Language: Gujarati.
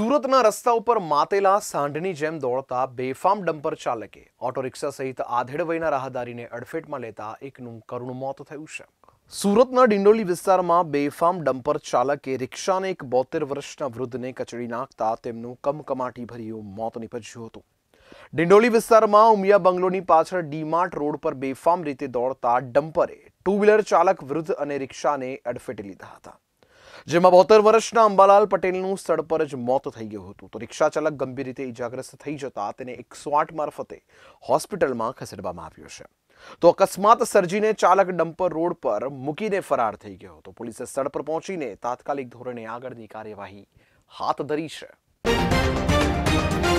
સુરતના રસ્તા ઉપર માતેલા સાંઢની જેમ દોડતા બેફામ ડમ્પર ચાલકે ઓટો રિક્ષા સહિત આધેડ વયના રાહદારીને અડફેટમાં લેતા એકનું કરુણ મોત થયું છે સુરતના ડિંડોલી વિસ્તારમાં બેફામ ડમ્પર ચાલકે રિક્ષાને એક બોતેર વર્ષના વૃદ્ધને કચડી નાખતા તેમનું કમકમાટી ભર્યું મોત નીપજ્યું હતું ડિંડોલી વિસ્તારમાં ઉમિયા બંગલોની પાછળ ડીમાર્ટ રોડ પર બેફામ રીતે દોડતા ડમ્પરે ટુ વ્હીલર ચાલક વૃદ્ધ અને રિક્ષાને અડફેટે લીધા હતા જેમાં બોતેર વર્ષના અંબાલાલ પટેલનું સ્થળ પર જ મોત થઈ ગયું હતું તો રિક્ષા ચાલક ગંભીર રીતે ઇજાગ્રસ્ત થઈ જતા તેને એકસો આઠ મારફતે હોસ્પિટલમાં ખસેડવામાં આવ્યો છે તો અકસ્માત સર્જીને ચાલક ડમ્પર રોડ પર મૂકીને ફરાર થઈ ગયો હતો પોલીસે સ્થળ પર પહોંચીને તાત્કાલિક ધોરણે આગળની કાર્યવાહી હાથ ધરી છે